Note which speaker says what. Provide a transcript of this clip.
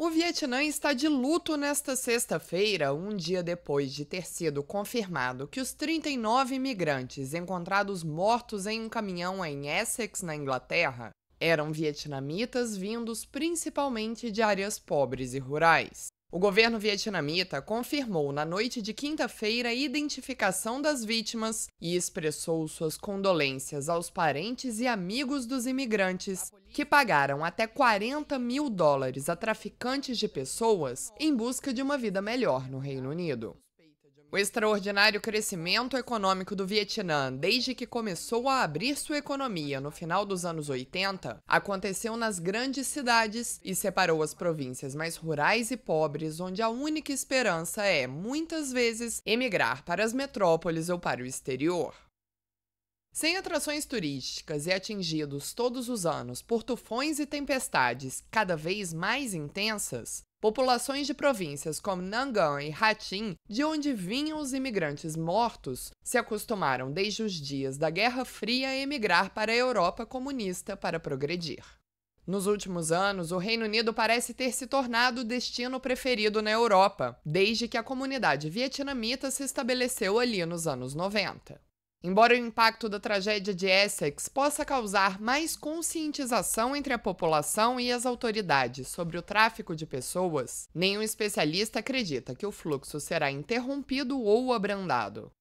Speaker 1: O Vietnã está de luto nesta sexta-feira, um dia depois de ter sido confirmado que os 39 imigrantes encontrados mortos em um caminhão em Essex, na Inglaterra, eram vietnamitas vindos principalmente de áreas pobres e rurais. O governo vietnamita confirmou na noite de quinta-feira a identificação das vítimas e expressou suas condolências aos parentes e amigos dos imigrantes que pagaram até 40 mil dólares a traficantes de pessoas em busca de uma vida melhor no Reino Unido. O extraordinário crescimento econômico do Vietnã, desde que começou a abrir sua economia no final dos anos 80, aconteceu nas grandes cidades e separou as províncias mais rurais e pobres, onde a única esperança é, muitas vezes, emigrar para as metrópoles ou para o exterior. Sem atrações turísticas e atingidos todos os anos por tufões e tempestades cada vez mais intensas, populações de províncias como Nangan e Hatim, de onde vinham os imigrantes mortos, se acostumaram desde os dias da Guerra Fria a emigrar para a Europa comunista para progredir. Nos últimos anos, o Reino Unido parece ter se tornado o destino preferido na Europa, desde que a comunidade vietnamita se estabeleceu ali nos anos 90. Embora o impacto da tragédia de Essex possa causar mais conscientização entre a população e as autoridades sobre o tráfico de pessoas, nenhum especialista acredita que o fluxo será interrompido ou abrandado.